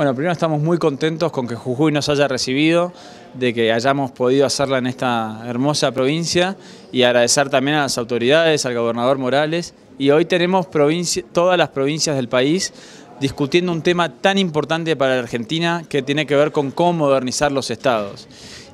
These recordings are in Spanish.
Bueno, primero estamos muy contentos con que Jujuy nos haya recibido, de que hayamos podido hacerla en esta hermosa provincia y agradecer también a las autoridades, al gobernador Morales. Y hoy tenemos todas las provincias del país discutiendo un tema tan importante para la Argentina que tiene que ver con cómo modernizar los estados.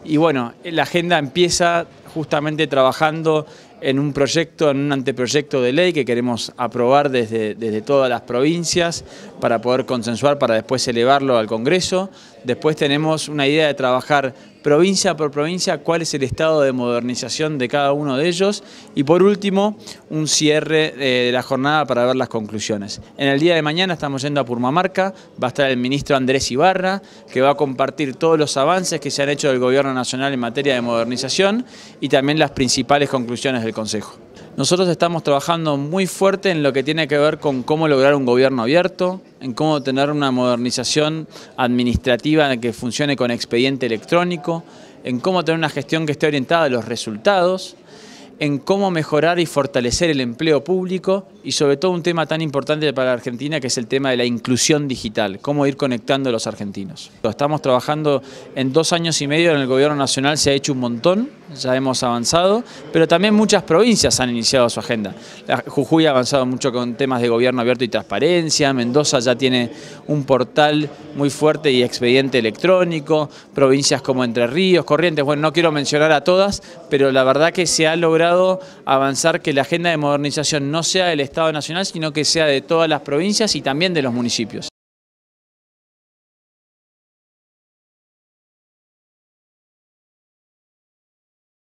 Y bueno, la agenda empieza justamente trabajando en un proyecto, en un anteproyecto de ley que queremos aprobar desde, desde todas las provincias para poder consensuar, para después elevarlo al Congreso. Después tenemos una idea de trabajar provincia por provincia cuál es el estado de modernización de cada uno de ellos y por último un cierre eh, de la jornada para ver las conclusiones. En el día de mañana estamos yendo a Purmamarca, va a estar el ministro Andrés Ibarra que va a compartir todos los avances que se han hecho del gobierno nacional en materia de modernización y también las principales conclusiones del Consejo. Nosotros estamos trabajando muy fuerte en lo que tiene que ver con cómo lograr un gobierno abierto, en cómo tener una modernización administrativa que funcione con expediente electrónico, en cómo tener una gestión que esté orientada a los resultados, en cómo mejorar y fortalecer el empleo público y sobre todo un tema tan importante para Argentina que es el tema de la inclusión digital, cómo ir conectando a los argentinos. Estamos trabajando en dos años y medio en el gobierno nacional, se ha hecho un montón ya hemos avanzado, pero también muchas provincias han iniciado su agenda. Jujuy ha avanzado mucho con temas de gobierno abierto y transparencia, Mendoza ya tiene un portal muy fuerte y expediente electrónico, provincias como Entre Ríos, Corrientes, bueno, no quiero mencionar a todas, pero la verdad que se ha logrado avanzar que la agenda de modernización no sea del Estado Nacional, sino que sea de todas las provincias y también de los municipios.